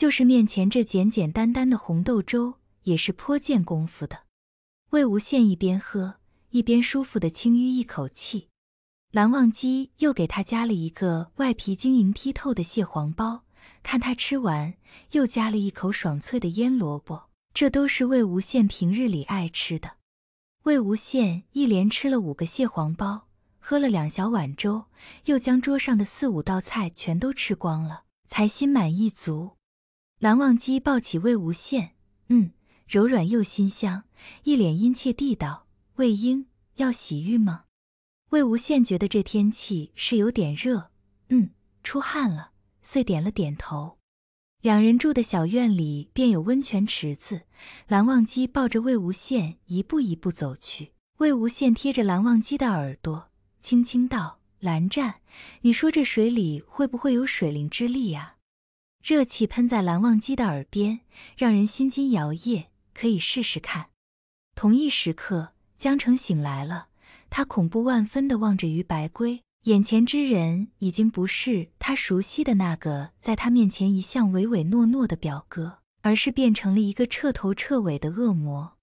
就是面前这简简单单的红豆粥，也是颇见功夫的。魏无羡一边喝，一边舒服地轻吁一口气。蓝忘机又给他加了一个外皮晶莹剔透的蟹黄包，看他吃完，又加了一口爽脆的腌萝卜。这都是魏无羡平日里爱吃的。魏无羡一连吃了五个蟹黄包，喝了两小碗粥，又将桌上的四五道菜全都吃光了，才心满意足。蓝忘机抱起魏无羡，嗯，柔软又馨香，一脸殷切地道：“魏婴，要洗浴吗？”魏无羡觉得这天气是有点热，嗯，出汗了，遂点了点头。两人住的小院里便有温泉池子，蓝忘机抱着魏无羡一步一步走去，魏无羡贴着蓝忘机的耳朵，轻轻道：“蓝湛，你说这水里会不会有水灵之力呀？”热气喷在蓝忘机的耳边，让人心惊摇曳，可以试试看。同一时刻，江澄醒来了，他恐怖万分地望着于白圭，眼前之人已经不是他熟悉的那个，在他面前一向唯唯诺诺的表哥，而是变成了一个彻头彻尾的恶魔。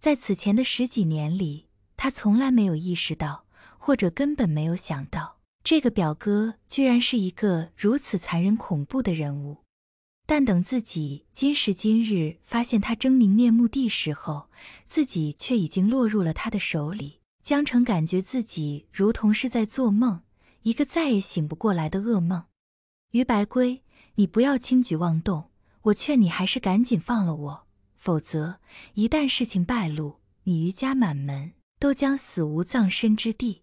在此前的十几年里，他从来没有意识到，或者根本没有想到。这个表哥居然是一个如此残忍恐怖的人物，但等自己今时今日发现他狰狞面目的时候，自己却已经落入了他的手里。江城感觉自己如同是在做梦，一个再也醒不过来的噩梦。于白圭，你不要轻举妄动，我劝你还是赶紧放了我，否则一旦事情败露，你余家满门都将死无葬身之地。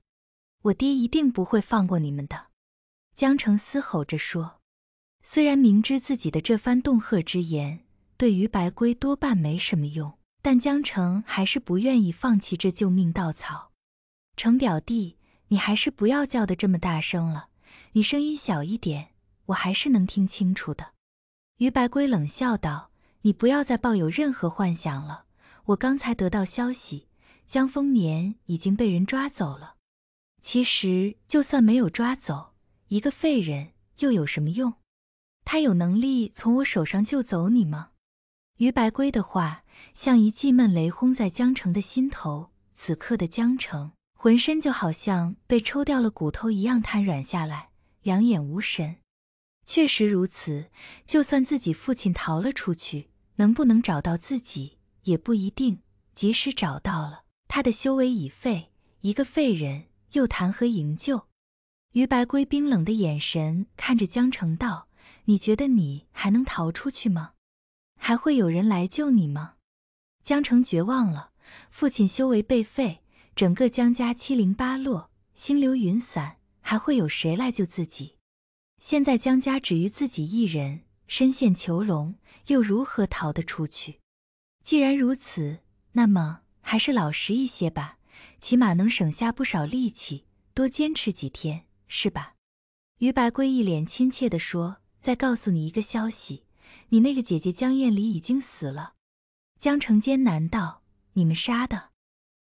我爹一定不会放过你们的，江澄嘶吼着说。虽然明知自己的这番恫吓之言对于白龟多半没什么用，但江澄还是不愿意放弃这救命稻草。程表弟，你还是不要叫的这么大声了，你声音小一点，我还是能听清楚的。于白龟冷笑道：“你不要再抱有任何幻想了，我刚才得到消息，江丰年已经被人抓走了。”其实，就算没有抓走一个废人，又有什么用？他有能力从我手上救走你吗？于白圭的话像一记闷雷轰在江城的心头。此刻的江城，浑身就好像被抽掉了骨头一样瘫软下来，两眼无神。确实如此，就算自己父亲逃了出去，能不能找到自己也不一定。即使找到了，他的修为已废，一个废人。又谈何营救？于白圭冰冷的眼神看着江澄道：“你觉得你还能逃出去吗？还会有人来救你吗？”江澄绝望了，父亲修为被废，整个江家七零八落，星流云散，还会有谁来救自己？现在江家只余自己一人，身陷囚笼，又如何逃得出去？既然如此，那么还是老实一些吧。起码能省下不少力气，多坚持几天，是吧？于白圭一脸亲切地说：“再告诉你一个消息，你那个姐姐江艳离已经死了。”江城艰难道：“你们杀的？”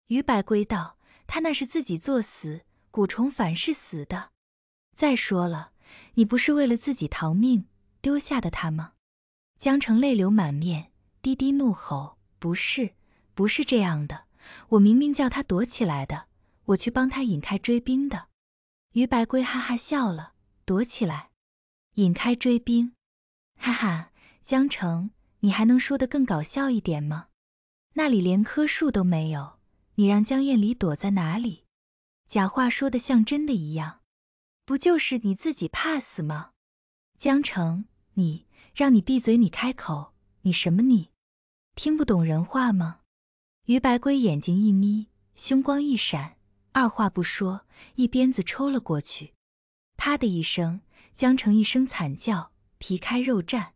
于白圭道：“他那是自己作死，蛊虫反噬死的。再说了，你不是为了自己逃命丢下的他吗？”江城泪流满面，低低怒吼：“不是，不是这样的。”我明明叫他躲起来的，我去帮他引开追兵的。于白圭哈哈笑了，躲起来，引开追兵，哈哈，江城，你还能说得更搞笑一点吗？那里连棵树都没有，你让江晏离躲在哪里？假话说的像真的一样，不就是你自己怕死吗？江城，你让你闭嘴，你开口，你什么你，听不懂人话吗？于白龟眼睛一眯，凶光一闪，二话不说，一鞭子抽了过去。啪的一声，江澄一声惨叫，皮开肉绽。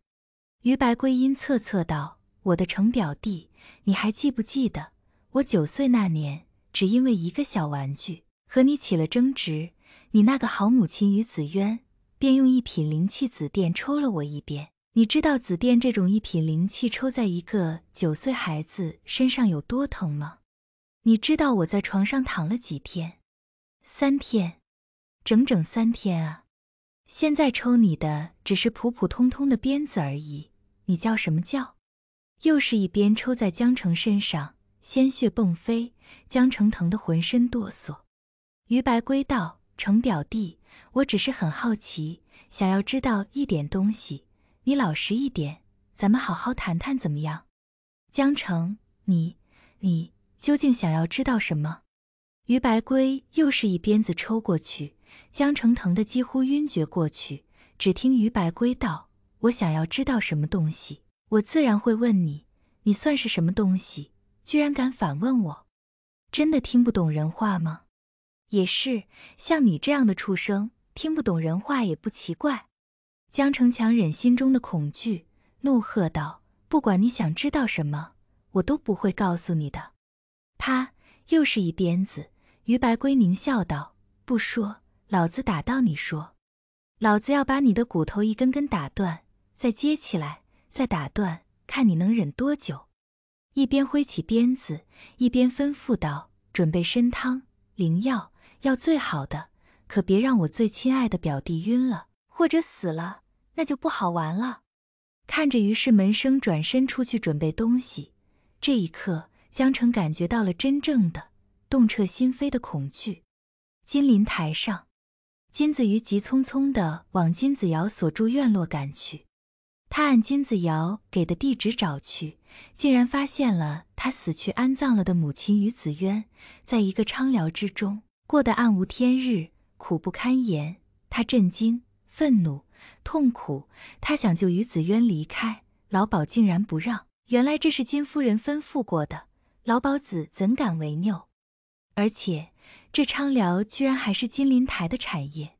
于白龟阴恻恻道：“我的程表弟，你还记不记得，我九岁那年，只因为一个小玩具和你起了争执，你那个好母亲于子渊便用一品灵气紫电抽了我一鞭。”你知道紫电这种一品灵气抽在一个九岁孩子身上有多疼吗？你知道我在床上躺了几天？三天，整整三天啊！现在抽你的只是普普通通的鞭子而已。你叫什么叫？又是一鞭抽在江澄身上，鲜血迸飞，江澄疼得浑身哆嗦。于白归道：“程表弟，我只是很好奇，想要知道一点东西。”你老实一点，咱们好好谈谈，怎么样？江城，你你究竟想要知道什么？于白圭又是一鞭子抽过去，江城疼得几乎晕厥过去。只听于白圭道：“我想要知道什么东西，我自然会问你。你算是什么东西，居然敢反问我？真的听不懂人话吗？也是，像你这样的畜生，听不懂人话也不奇怪。”江城强忍心中的恐惧，怒喝道：“不管你想知道什么，我都不会告诉你的。”啪！又是一鞭子。于白圭狞笑道：“不说，老子打到你说，老子要把你的骨头一根根打断，再接起来，再打断，看你能忍多久。”一边挥起鞭子，一边吩咐道：“准备参汤、灵药，要最好的，可别让我最亲爱的表弟晕了或者死了。”那就不好玩了。看着于氏门生转身出去准备东西，这一刻，江澄感觉到了真正的、动彻心扉的恐惧。金陵台上，金子鱼急匆匆地往金子瑶所住院落赶去。他按金子瑶给的地址找去，竟然发现了他死去安葬了的母亲于子渊，在一个苍寮之中，过得暗无天日，苦不堪言。他震惊。愤怒、痛苦，他想救于子渊离开，老鸨竟然不让。原来这是金夫人吩咐过的，老鸨子怎敢违拗？而且这昌辽居然还是金林台的产业。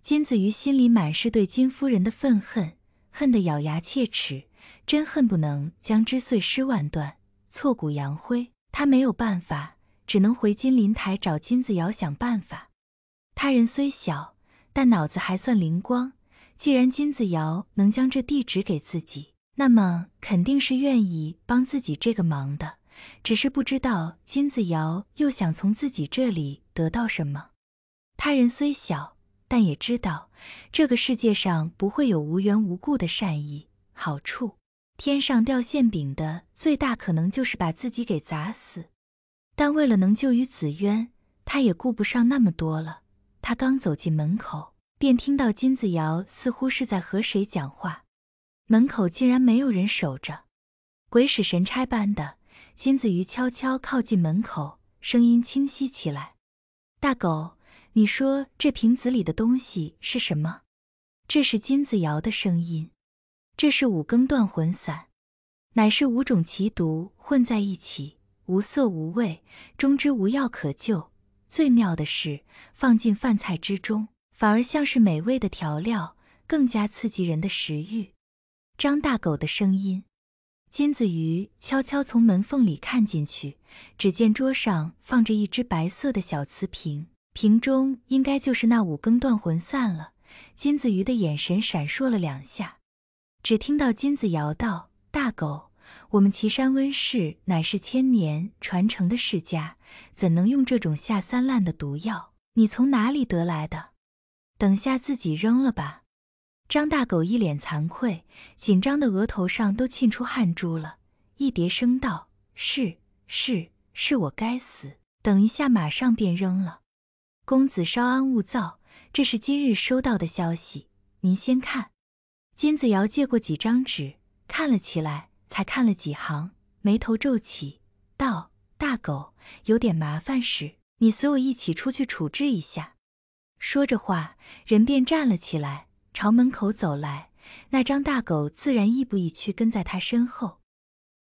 金子瑜心里满是对金夫人的愤恨，恨得咬牙切齿，真恨不能将之碎尸万段、挫骨扬灰。他没有办法，只能回金陵台找金子瑶想办法。他人虽小。但脑子还算灵光，既然金子瑶能将这地址给自己，那么肯定是愿意帮自己这个忙的。只是不知道金子瑶又想从自己这里得到什么。他人虽小，但也知道这个世界上不会有无缘无故的善意好处。天上掉馅饼的最大可能就是把自己给砸死。但为了能救于子渊，他也顾不上那么多了。他刚走进门口，便听到金子瑶似乎是在和谁讲话。门口竟然没有人守着，鬼使神差般的金子鱼悄悄靠近门口，声音清晰起来：“大狗，你说这瓶子里的东西是什么？”这是金子瑶的声音。这是五更断魂散，乃是五种奇毒混在一起，无色无味，终之无药可救。最妙的是，放进饭菜之中，反而像是美味的调料，更加刺激人的食欲。张大狗的声音，金子鱼悄悄从门缝里看进去，只见桌上放着一只白色的小瓷瓶，瓶中应该就是那五更断魂散了。金子鱼的眼神闪烁了两下，只听到金子摇道：“大狗，我们岐山温氏乃是千年传承的世家。”怎能用这种下三滥的毒药？你从哪里得来的？等下自己扔了吧。张大狗一脸惭愧，紧张的额头上都沁出汗珠了，一叠声道：“是是是我该死，等一下马上便扔了。”公子稍安勿躁，这是今日收到的消息，您先看。金子瑶借过几张纸看了起来，才看了几行，眉头皱起，道。大狗有点麻烦时，你随我一起出去处置一下。”说着话，人便站了起来，朝门口走来。那张大狗自然亦步亦趋，跟在他身后。